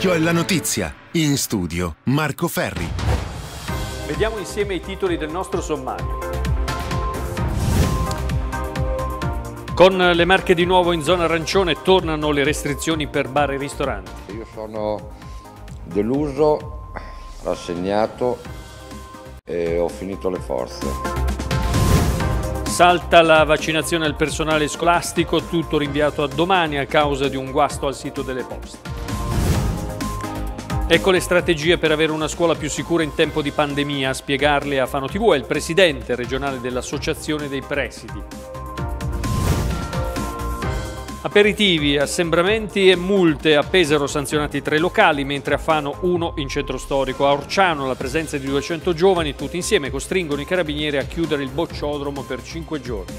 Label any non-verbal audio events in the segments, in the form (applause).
Specchio è la notizia. In studio Marco Ferri. Vediamo insieme i titoli del nostro sommario. Con le marche di nuovo in zona arancione tornano le restrizioni per bar e ristoranti. Io sono deluso, rassegnato e ho finito le forze. Salta la vaccinazione al personale scolastico, tutto rinviato a domani a causa di un guasto al sito delle poste. Ecco le strategie per avere una scuola più sicura in tempo di pandemia. A spiegarle a Fano TV è il presidente regionale dell'Associazione dei Presidi. Aperitivi, assembramenti e multe a Pesaro sanzionati tre locali, mentre a Fano uno in centro storico. A Orciano la presenza di 200 giovani tutti insieme costringono i carabinieri a chiudere il bocciodromo per cinque giorni.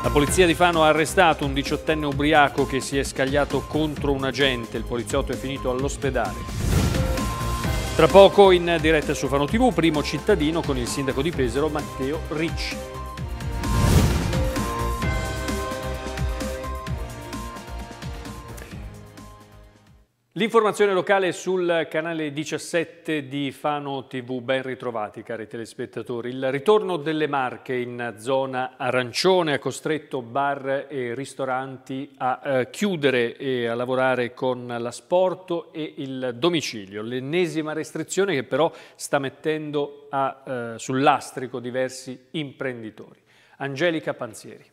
La polizia di Fano ha arrestato un diciottenne ubriaco che si è scagliato contro un agente. Il poliziotto è finito all'ospedale. Tra poco in diretta su Fano TV, primo cittadino con il sindaco di Pesaro Matteo Ricci. L'informazione locale sul canale 17 di Fano TV, ben ritrovati cari telespettatori. Il ritorno delle Marche in zona arancione ha costretto bar e ristoranti a eh, chiudere e a lavorare con l'asporto e il domicilio. L'ennesima restrizione che però sta mettendo a, eh, sull'astrico diversi imprenditori. Angelica Panzieri.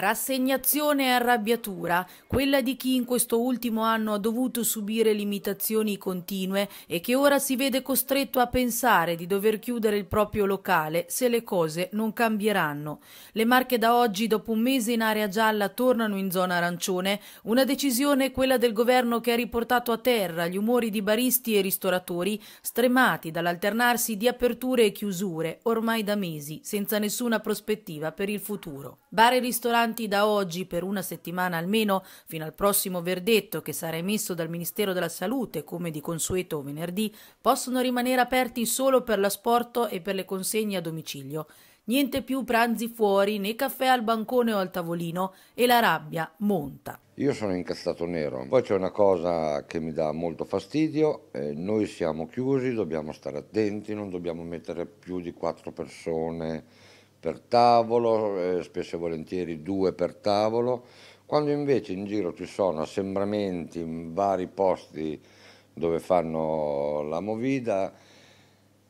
Rassegnazione e arrabbiatura, quella di chi in questo ultimo anno ha dovuto subire limitazioni continue e che ora si vede costretto a pensare di dover chiudere il proprio locale se le cose non cambieranno. Le marche da oggi, dopo un mese in area gialla, tornano in zona arancione. Una decisione è quella del governo che ha riportato a terra gli umori di baristi e ristoratori, stremati dall'alternarsi di aperture e chiusure, ormai da mesi, senza nessuna prospettiva per il futuro. Bar e ristoranti avanti da oggi per una settimana almeno fino al prossimo verdetto che sarà emesso dal Ministero della Salute come di consueto venerdì possono rimanere aperti solo per l'asporto e per le consegne a domicilio. Niente più pranzi fuori né caffè al bancone o al tavolino e la rabbia monta. Io sono incazzato nero, poi c'è una cosa che mi dà molto fastidio, eh, noi siamo chiusi, dobbiamo stare attenti, non dobbiamo mettere più di quattro persone per tavolo, eh, spesso e volentieri due per tavolo, quando invece in giro ci sono assembramenti in vari posti dove fanno la movida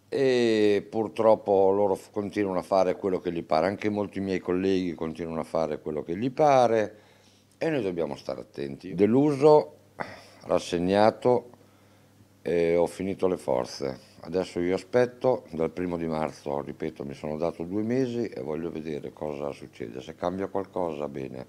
e purtroppo loro continuano a fare quello che gli pare, anche molti miei colleghi continuano a fare quello che gli pare e noi dobbiamo stare attenti. Deluso, rassegnato e ho finito le forze adesso io aspetto dal primo di marzo, ripeto mi sono dato due mesi e voglio vedere cosa succede, se cambia qualcosa bene,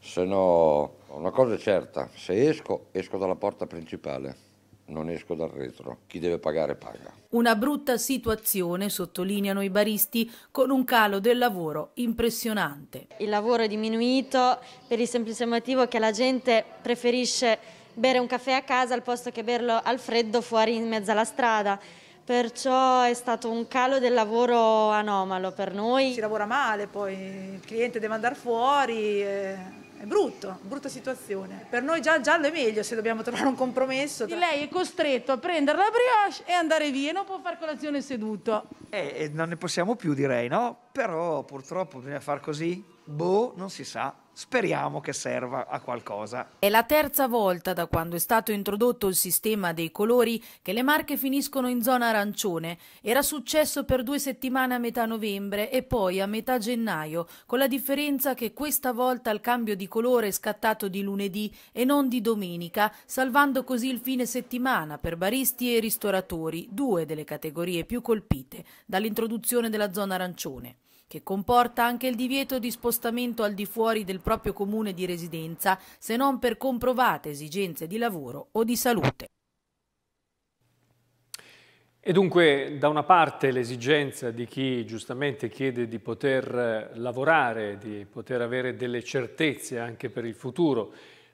se no una cosa è certa, se esco esco dalla porta principale non esco dal retro. Chi deve pagare paga. Una brutta situazione, sottolineano i baristi, con un calo del lavoro impressionante. Il lavoro è diminuito per il semplice motivo che la gente preferisce bere un caffè a casa al posto che berlo al freddo fuori in mezzo alla strada. Perciò è stato un calo del lavoro anomalo per noi. Si lavora male, poi il cliente deve andare fuori, è, brutto, brutta situazione. Per noi già il giallo è meglio se dobbiamo trovare un compromesso. Lei è costretto a prendere la brioche e andare via, non può fare colazione seduto. Eh, eh, non ne possiamo più direi, no? Però purtroppo bisogna far così, boh, non si sa speriamo che serva a qualcosa. È la terza volta da quando è stato introdotto il sistema dei colori che le marche finiscono in zona arancione. Era successo per due settimane a metà novembre e poi a metà gennaio, con la differenza che questa volta il cambio di colore è scattato di lunedì e non di domenica, salvando così il fine settimana per baristi e ristoratori, due delle categorie più colpite dall'introduzione della zona arancione che comporta anche il divieto di spostamento al di fuori del proprio comune di residenza se non per comprovate esigenze di lavoro o di salute. E dunque da una parte l'esigenza di chi giustamente chiede di poter eh, lavorare, di poter avere delle certezze anche per il futuro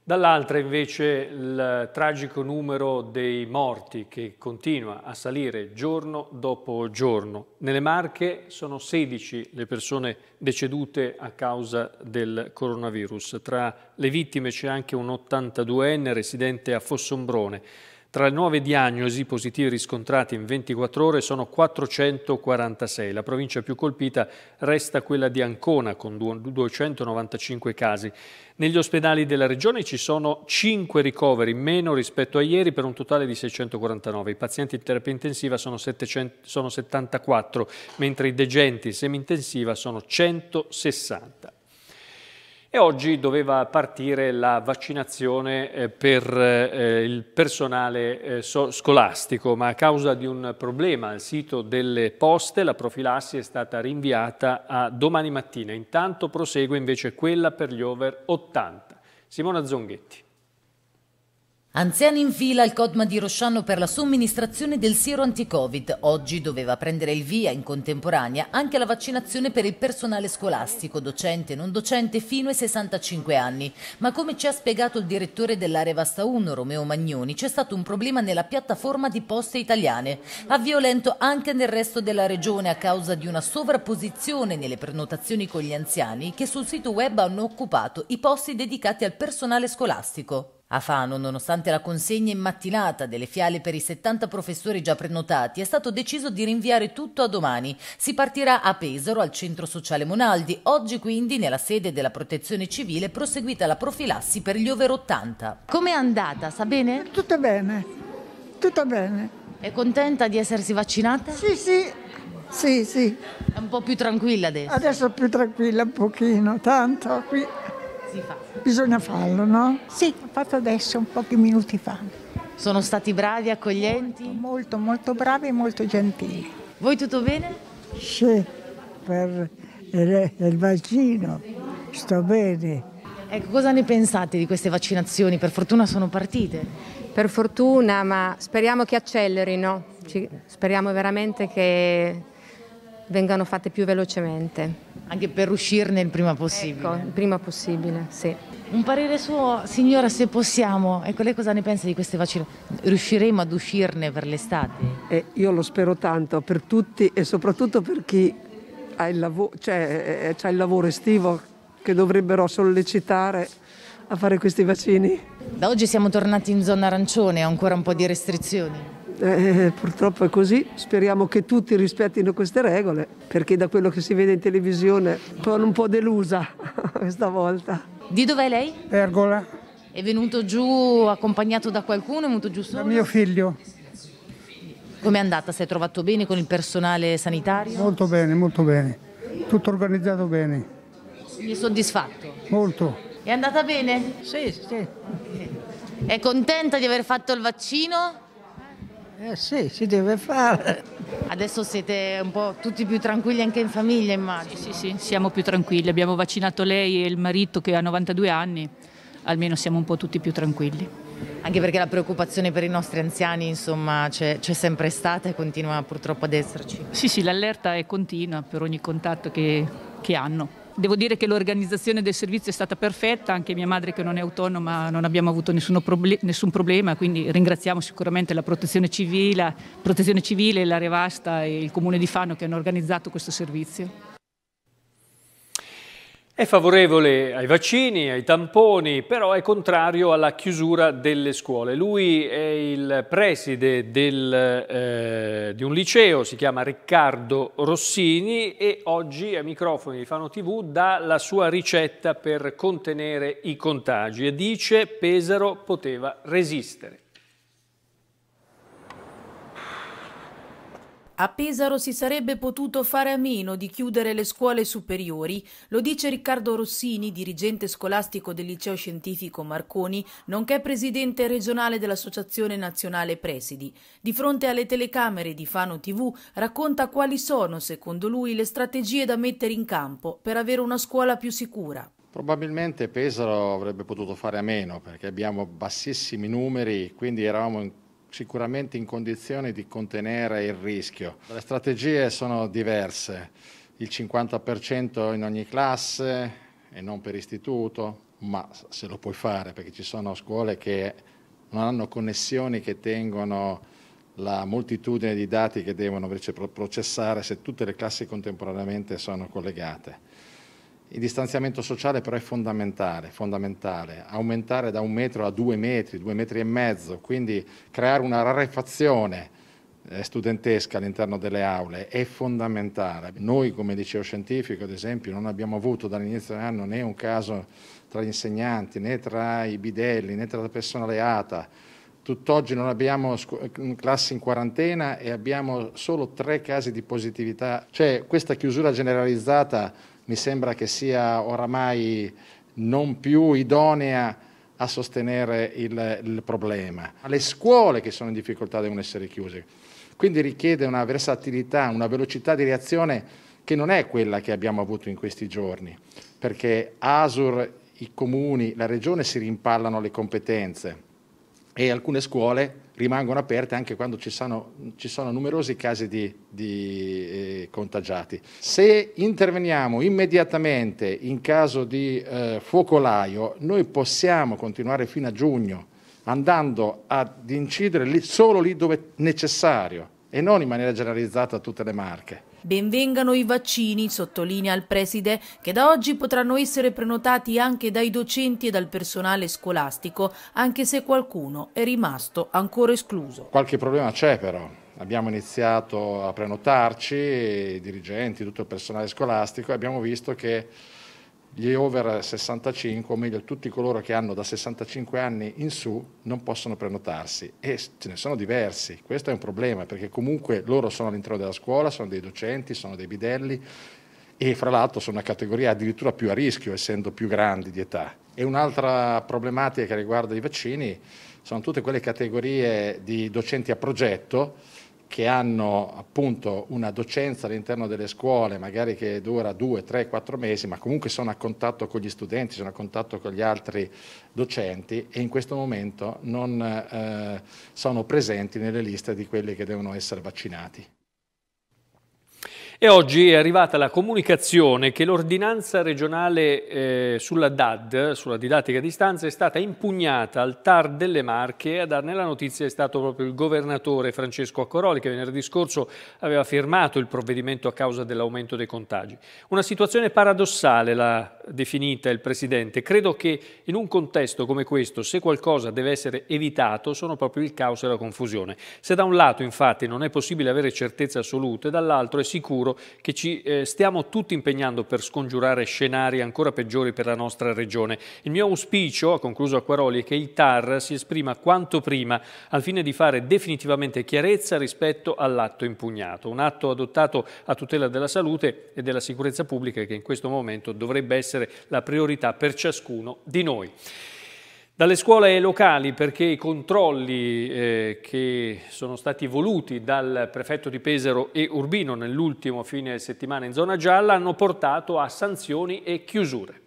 Dall'altra invece il tragico numero dei morti che continua a salire giorno dopo giorno. Nelle Marche sono 16 le persone decedute a causa del coronavirus. Tra le vittime c'è anche un 82enne residente a Fossombrone. Tra le nuove diagnosi positive riscontrate in 24 ore sono 446. La provincia più colpita resta quella di Ancona con 295 casi. Negli ospedali della regione ci sono 5 ricoveri in meno rispetto a ieri per un totale di 649. I pazienti in terapia intensiva sono, 700, sono 74, mentre i degenti in semi-intensiva sono 160. E oggi doveva partire la vaccinazione eh, per eh, il personale eh, scolastico, ma a causa di un problema al sito delle poste la profilassi è stata rinviata a domani mattina. Intanto prosegue invece quella per gli over 80. Simona Zonghetti. Anziani in fila al Codma di Rosciano per la somministrazione del siero anti-Covid. Oggi doveva prendere il via in contemporanea anche la vaccinazione per il personale scolastico, docente e non docente fino ai 65 anni. Ma come ci ha spiegato il direttore dell'area Vasta 1, Romeo Magnoni, c'è stato un problema nella piattaforma di poste italiane. Avvio lento anche nel resto della regione a causa di una sovrapposizione nelle prenotazioni con gli anziani che sul sito web hanno occupato i posti dedicati al personale scolastico. A Fano, nonostante la consegna in mattinata delle fiale per i 70 professori già prenotati, è stato deciso di rinviare tutto a domani. Si partirà a Pesaro, al Centro Sociale Monaldi. Oggi, quindi, nella sede della Protezione Civile, proseguita la profilassi per gli over 80. Com'è andata? Sa bene? Tutto bene, tutto bene. È contenta di essersi vaccinata? Sì, sì, sì, sì. È un po' più tranquilla adesso? Adesso più tranquilla, un pochino, tanto qui minuti fa. Bisogna farlo, no? Sì, ho fatto adesso, pochi minuti fa. Sono stati bravi, accoglienti? Molto, molto, molto bravi e molto gentili. Voi tutto bene? Sì, per il, il vaccino sto bene. Ecco, cosa ne pensate di queste vaccinazioni? Per fortuna sono partite. Per fortuna, ma speriamo che accelerino. Ci, speriamo veramente che vengano fatte più velocemente. Anche per uscirne il prima possibile. Ecco, il prima possibile, sì. Un parere suo, signora, se possiamo. Ecco, lei cosa ne pensa di queste vaccine? Riusciremo ad uscirne per l'estate? Eh, io lo spero tanto per tutti e soprattutto per chi ha il, lav cioè, eh, ha il lavoro estivo che dovrebbero sollecitare a fare questi vaccini. Da oggi siamo tornati in zona arancione, ho ancora un po' di restrizioni. Eh, purtroppo è così, speriamo che tutti rispettino queste regole, perché da quello che si vede in televisione sono un po' delusa (laughs) questa volta. Di dov'è lei? Pergola. È venuto giù accompagnato da qualcuno? È venuto giù solo? Da mio figlio. Com'è andata? Si è trovato bene con il personale sanitario? Molto bene, molto bene. Tutto organizzato bene. Mi è soddisfatto? Molto. È andata bene? Sì, sì. È contenta di aver fatto il vaccino? Eh sì, si deve fare. Adesso siete un po' tutti più tranquilli anche in famiglia, immagino. Sì, sì, sì, siamo più tranquilli. Abbiamo vaccinato lei e il marito che ha 92 anni, almeno siamo un po' tutti più tranquilli. Anche perché la preoccupazione per i nostri anziani, insomma, c'è, sempre stata e continua purtroppo ad esserci. Sì, sì, l'allerta è continua per ogni contatto che, che hanno. Devo dire che l'organizzazione del servizio è stata perfetta, anche mia madre che non è autonoma non abbiamo avuto proble nessun problema, quindi ringraziamo sicuramente la Protezione Civile, Protezione Civile, la Revasta e il Comune di Fano che hanno organizzato questo servizio. È favorevole ai vaccini, ai tamponi, però è contrario alla chiusura delle scuole. Lui è il preside del, eh, di un liceo, si chiama Riccardo Rossini e oggi a microfoni di Fano TV dà la sua ricetta per contenere i contagi e dice Pesaro poteva resistere. A Pesaro si sarebbe potuto fare a meno di chiudere le scuole superiori, lo dice Riccardo Rossini, dirigente scolastico del liceo scientifico Marconi, nonché presidente regionale dell'Associazione Nazionale Presidi. Di fronte alle telecamere di Fano TV racconta quali sono, secondo lui, le strategie da mettere in campo per avere una scuola più sicura. Probabilmente Pesaro avrebbe potuto fare a meno perché abbiamo bassissimi numeri, quindi eravamo in sicuramente in condizione di contenere il rischio. Le strategie sono diverse, il 50% in ogni classe e non per istituto, ma se lo puoi fare perché ci sono scuole che non hanno connessioni che tengono la moltitudine di dati che devono invece processare se tutte le classi contemporaneamente sono collegate. Il distanziamento sociale però è fondamentale, fondamentale, aumentare da un metro a due metri, due metri e mezzo, quindi creare una rarefazione eh, studentesca all'interno delle aule è fondamentale. Noi come liceo scientifico ad esempio non abbiamo avuto dall'inizio dell'anno né un caso tra gli insegnanti né tra i bidelli né tra la persona leata. Tutt'oggi non abbiamo eh, classi in quarantena e abbiamo solo tre casi di positività. Cioè questa chiusura generalizzata mi sembra che sia oramai non più idonea a sostenere il, il problema. Le scuole che sono in difficoltà devono essere chiuse, quindi richiede una versatilità, una velocità di reazione che non è quella che abbiamo avuto in questi giorni, perché ASUR, i comuni, la regione si rimpallano le competenze e alcune scuole rimangono aperte anche quando ci sono, ci sono numerosi casi di, di eh, contagiati. Se interveniamo immediatamente in caso di eh, focolaio, noi possiamo continuare fino a giugno andando ad incidere lì, solo lì dove necessario e non in maniera generalizzata a tutte le marche. Benvengano i vaccini, sottolinea il preside, che da oggi potranno essere prenotati anche dai docenti e dal personale scolastico, anche se qualcuno è rimasto ancora escluso. Qualche problema c'è però. Abbiamo iniziato a prenotarci, i dirigenti, tutto il personale scolastico, e abbiamo visto che gli over 65, o meglio tutti coloro che hanno da 65 anni in su, non possono prenotarsi e ce ne sono diversi. Questo è un problema perché comunque loro sono all'interno della scuola, sono dei docenti, sono dei bidelli e fra l'altro sono una categoria addirittura più a rischio essendo più grandi di età. E un'altra problematica che riguarda i vaccini sono tutte quelle categorie di docenti a progetto che hanno appunto una docenza all'interno delle scuole, magari che dura due, tre, quattro mesi, ma comunque sono a contatto con gli studenti, sono a contatto con gli altri docenti e in questo momento non eh, sono presenti nelle liste di quelli che devono essere vaccinati. E oggi è arrivata la comunicazione che l'ordinanza regionale eh, sulla DAD, sulla didattica a distanza, è stata impugnata al TAR delle Marche a darne la notizia è stato proprio il governatore Francesco Accoroli che venerdì scorso aveva firmato il provvedimento a causa dell'aumento dei contagi. Una situazione paradossale la definita il Presidente, credo che in un contesto come questo, se qualcosa deve essere evitato, sono proprio il caos e la confusione. Se da un lato infatti non è possibile avere certezze assolute, dall'altro è sicuro che ci eh, stiamo tutti impegnando per scongiurare scenari ancora peggiori per la nostra regione. Il mio auspicio, ha concluso Acquaroli, è che il TAR si esprima quanto prima al fine di fare definitivamente chiarezza rispetto all'atto impugnato, un atto adottato a tutela della salute e della sicurezza pubblica che in questo momento dovrebbe essere essere la priorità per ciascuno di noi. Dalle scuole locali perché i controlli eh, che sono stati voluti dal prefetto di Pesaro e Urbino nell'ultimo fine settimana in zona gialla hanno portato a sanzioni e chiusure.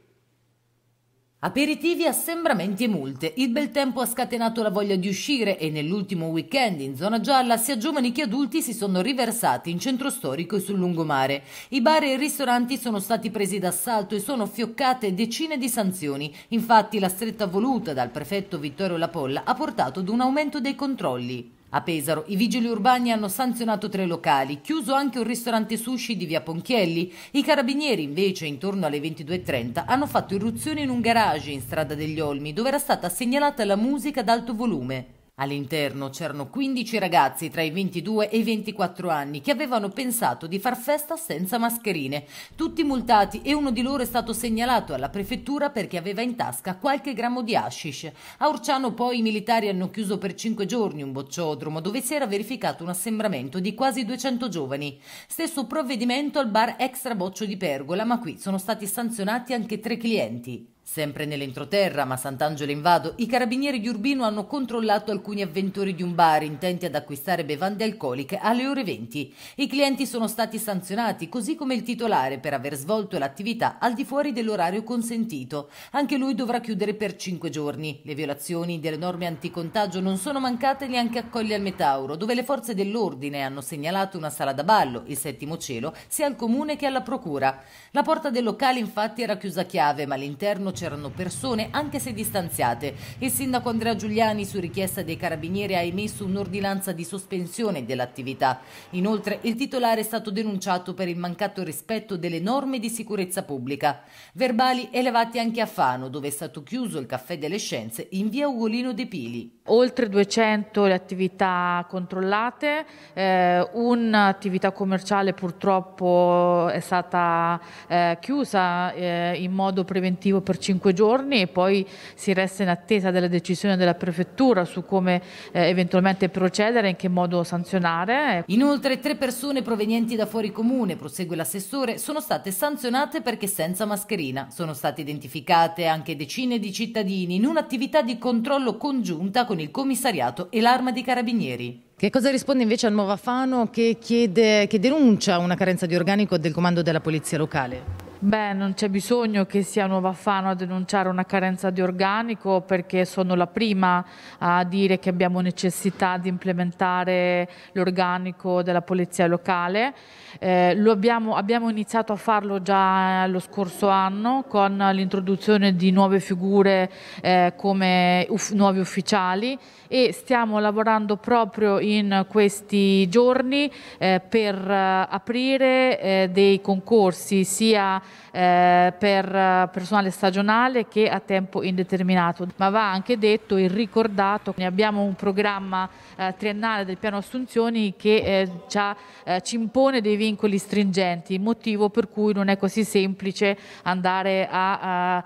Aperitivi, assembramenti e multe. Il bel tempo ha scatenato la voglia di uscire e nell'ultimo weekend in zona gialla sia giovani che adulti si sono riversati in centro storico e sul lungomare. I bar e i ristoranti sono stati presi d'assalto e sono fioccate decine di sanzioni. Infatti la stretta voluta dal prefetto Vittorio Lapolla ha portato ad un aumento dei controlli. A Pesaro i vigili urbani hanno sanzionato tre locali, chiuso anche un ristorante sushi di via Ponchielli. I carabinieri invece intorno alle 22.30 hanno fatto irruzione in un garage in strada degli Olmi dove era stata segnalata la musica ad alto volume. All'interno c'erano 15 ragazzi tra i 22 e i 24 anni che avevano pensato di far festa senza mascherine, tutti multati e uno di loro è stato segnalato alla prefettura perché aveva in tasca qualche grammo di hashish. A Urciano poi i militari hanno chiuso per 5 giorni un bocciodromo dove si era verificato un assembramento di quasi 200 giovani. Stesso provvedimento al bar Extra Boccio di Pergola, ma qui sono stati sanzionati anche tre clienti. Sempre nell'entroterra, ma Sant'Angelo in Vado, i carabinieri di Urbino hanno controllato alcuni avventori di un bar intenti ad acquistare bevande alcoliche alle ore 20. I clienti sono stati sanzionati, così come il titolare, per aver svolto l'attività al di fuori dell'orario consentito. Anche lui dovrà chiudere per 5 giorni. Le violazioni delle norme anticontagio non sono mancate neanche a Colli al Metauro, dove le forze dell'ordine hanno segnalato una sala da ballo, il settimo cielo, sia al comune che alla procura. La porta del locale infatti era chiusa a chiave, ma all'interno c'erano persone anche se distanziate. Il sindaco Andrea Giuliani su richiesta dei carabinieri ha emesso un'ordinanza di sospensione dell'attività. Inoltre il titolare è stato denunciato per il mancato rispetto delle norme di sicurezza pubblica. Verbali elevati anche a Fano dove è stato chiuso il caffè delle scienze in via Ugolino De Pili. Oltre 200 le attività controllate, eh, un'attività commerciale purtroppo è stata eh, chiusa eh, in modo preventivo per 5 5 giorni e poi si resta in attesa della decisione della prefettura su come eh, eventualmente procedere, e in che modo sanzionare. Inoltre tre persone provenienti da fuori comune, prosegue l'assessore, sono state sanzionate perché senza mascherina. Sono state identificate anche decine di cittadini in un'attività di controllo congiunta con il commissariato e l'arma dei carabinieri. Che cosa risponde invece al Nuova Fano che, chiede, che denuncia una carenza di organico del comando della polizia locale? Beh, non c'è bisogno che sia Nuova Fano a denunciare una carenza di organico perché sono la prima a dire che abbiamo necessità di implementare l'organico della polizia locale. Eh, abbiamo, abbiamo, iniziato a farlo già eh, lo scorso anno con l'introduzione di nuove figure eh, come uff, nuovi ufficiali e stiamo lavorando proprio in questi giorni eh, per eh, aprire eh, dei concorsi sia eh, per eh, personale stagionale che a tempo indeterminato, ma va anche detto e ricordato che abbiamo un programma eh, triennale del piano assunzioni che eh, eh, ci impone dei vincoli stringenti, motivo per cui non è così semplice andare a, a, a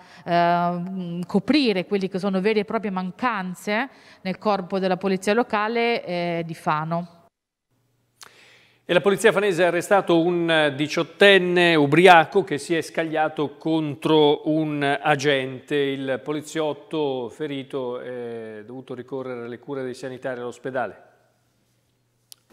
ehm, coprire quelli che sono vere e proprie mancanze nel corpo della polizia locale di Fano. E la polizia fanese ha arrestato un diciottenne ubriaco che si è scagliato contro un agente. Il poliziotto ferito è dovuto ricorrere alle cure dei sanitari all'ospedale.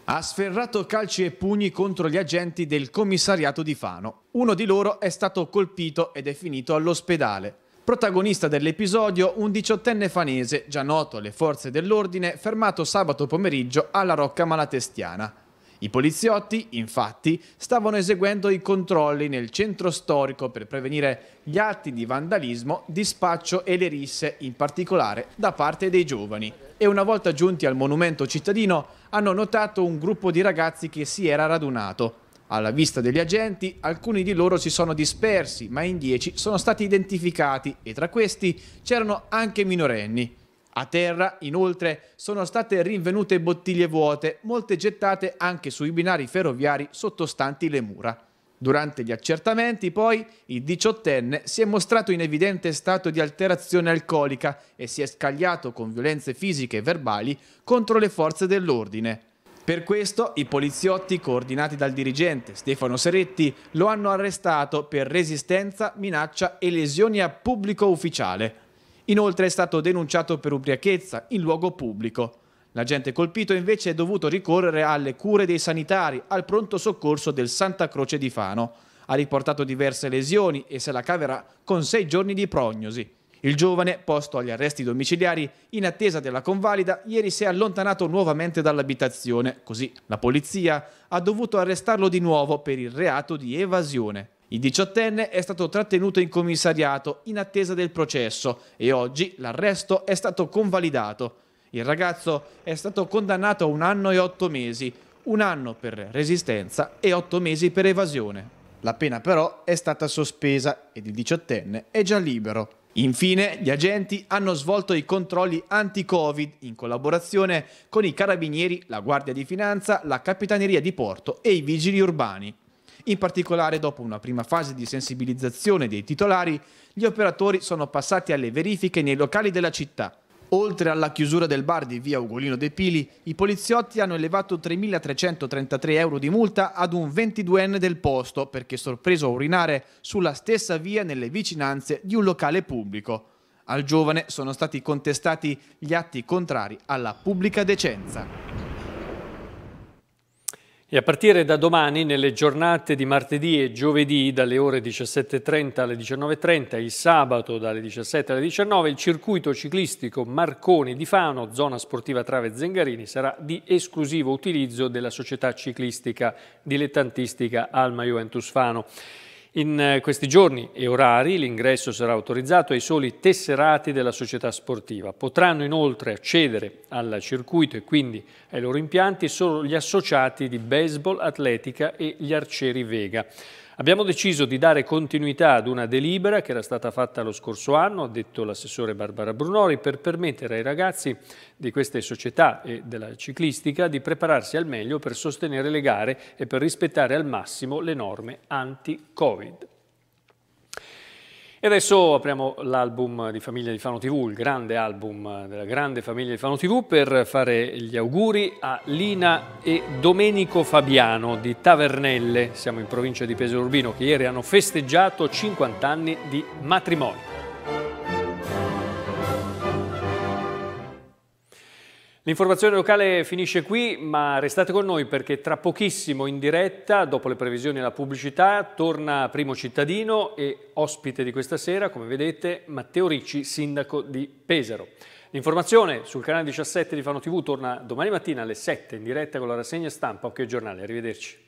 Ha sferrato calci e pugni contro gli agenti del commissariato di Fano. Uno di loro è stato colpito ed è finito all'ospedale. Protagonista dell'episodio un diciottenne fanese, già noto alle forze dell'ordine, fermato sabato pomeriggio alla Rocca Malatestiana. I poliziotti, infatti, stavano eseguendo i controlli nel centro storico per prevenire gli atti di vandalismo, dispaccio e le risse, in particolare da parte dei giovani. E una volta giunti al monumento cittadino hanno notato un gruppo di ragazzi che si era radunato. Alla vista degli agenti, alcuni di loro si sono dispersi, ma in dieci sono stati identificati e tra questi c'erano anche minorenni. A terra, inoltre, sono state rinvenute bottiglie vuote, molte gettate anche sui binari ferroviari sottostanti le mura. Durante gli accertamenti, poi, il diciottenne si è mostrato in evidente stato di alterazione alcolica e si è scagliato con violenze fisiche e verbali contro le forze dell'ordine. Per questo i poliziotti, coordinati dal dirigente Stefano Seretti, lo hanno arrestato per resistenza, minaccia e lesioni a pubblico ufficiale. Inoltre è stato denunciato per ubriachezza in luogo pubblico. L'agente colpito invece è dovuto ricorrere alle cure dei sanitari al pronto soccorso del Santa Croce di Fano. Ha riportato diverse lesioni e se la caverà con sei giorni di prognosi. Il giovane, posto agli arresti domiciliari in attesa della convalida, ieri si è allontanato nuovamente dall'abitazione, così la polizia ha dovuto arrestarlo di nuovo per il reato di evasione. Il diciottenne è stato trattenuto in commissariato in attesa del processo e oggi l'arresto è stato convalidato. Il ragazzo è stato condannato a un anno e otto mesi, un anno per resistenza e otto mesi per evasione. La pena però è stata sospesa ed il diciottenne è già libero. Infine, gli agenti hanno svolto i controlli anti-Covid in collaborazione con i carabinieri, la Guardia di Finanza, la Capitaneria di Porto e i vigili urbani. In particolare, dopo una prima fase di sensibilizzazione dei titolari, gli operatori sono passati alle verifiche nei locali della città. Oltre alla chiusura del bar di via Ugolino De Pili, i poliziotti hanno elevato 3.333 euro di multa ad un 22enne del posto perché sorpreso a urinare sulla stessa via nelle vicinanze di un locale pubblico. Al giovane sono stati contestati gli atti contrari alla pubblica decenza. E a partire da domani, nelle giornate di martedì e giovedì, dalle ore 17.30 alle 19.30, il sabato dalle 17 alle 19, il circuito ciclistico Marconi di Fano, zona sportiva Trave Zengarini, sarà di esclusivo utilizzo della società ciclistica dilettantistica Alma Juventus Fano. In eh, questi giorni e orari l'ingresso sarà autorizzato ai soli tesserati della società sportiva. Potranno inoltre accedere al circuito e quindi ai loro impianti solo gli associati di baseball, atletica e gli arcieri Vega. Abbiamo deciso di dare continuità ad una delibera che era stata fatta lo scorso anno, ha detto l'assessore Barbara Brunori, per permettere ai ragazzi di queste società e della ciclistica di prepararsi al meglio per sostenere le gare e per rispettare al massimo le norme anti-Covid. E adesso apriamo l'album di famiglia di Fano TV, il grande album della grande famiglia di Fano TV, per fare gli auguri a Lina e Domenico Fabiano di Tavernelle, siamo in provincia di Pesaro Urbino, che ieri hanno festeggiato 50 anni di matrimonio. L'informazione locale finisce qui, ma restate con noi perché tra pochissimo in diretta, dopo le previsioni e la pubblicità, torna Primo Cittadino e ospite di questa sera, come vedete, Matteo Ricci, sindaco di Pesaro. L'informazione sul canale 17 di Fano TV torna domani mattina alle 7 in diretta con la rassegna stampa Occhio ok, Giornale. Arrivederci.